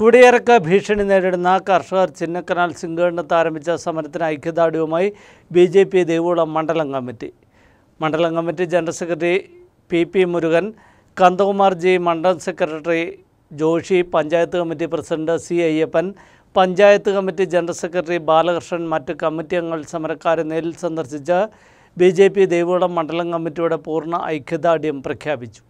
കുടിയിറക്ക ഭീഷണി നേരിടുന്ന കർഷകർ ചിന്നക്കനാൽ സിംഗണ്ണത്ത് ആരംഭിച്ച സമരത്തിന് ഐക്യദാർഢ്യവുമായി ബി ജെ പി ദേവികുളം മണ്ഡലം കമ്മിറ്റി മണ്ഡലം committee general secretary P P Murugan Kanthakumar G മണ്ഡലം secretary Joshi panchayat committee president C Ayyappan panchayat committee general secretary Balakrishnan മറ്റ് കമ്മിറ്റി അംഗങ്ങൾ സമരക്കാരെ നേരിൽ സന്ദർശിച്ച് ബി ജെ പി ദേവികുളം മണ്ഡലം കമ്മിറ്റിയുടെ പൂർണ്ണ ഐക്യദാർഢ്യം പ്രഖ്യാപിച്ചു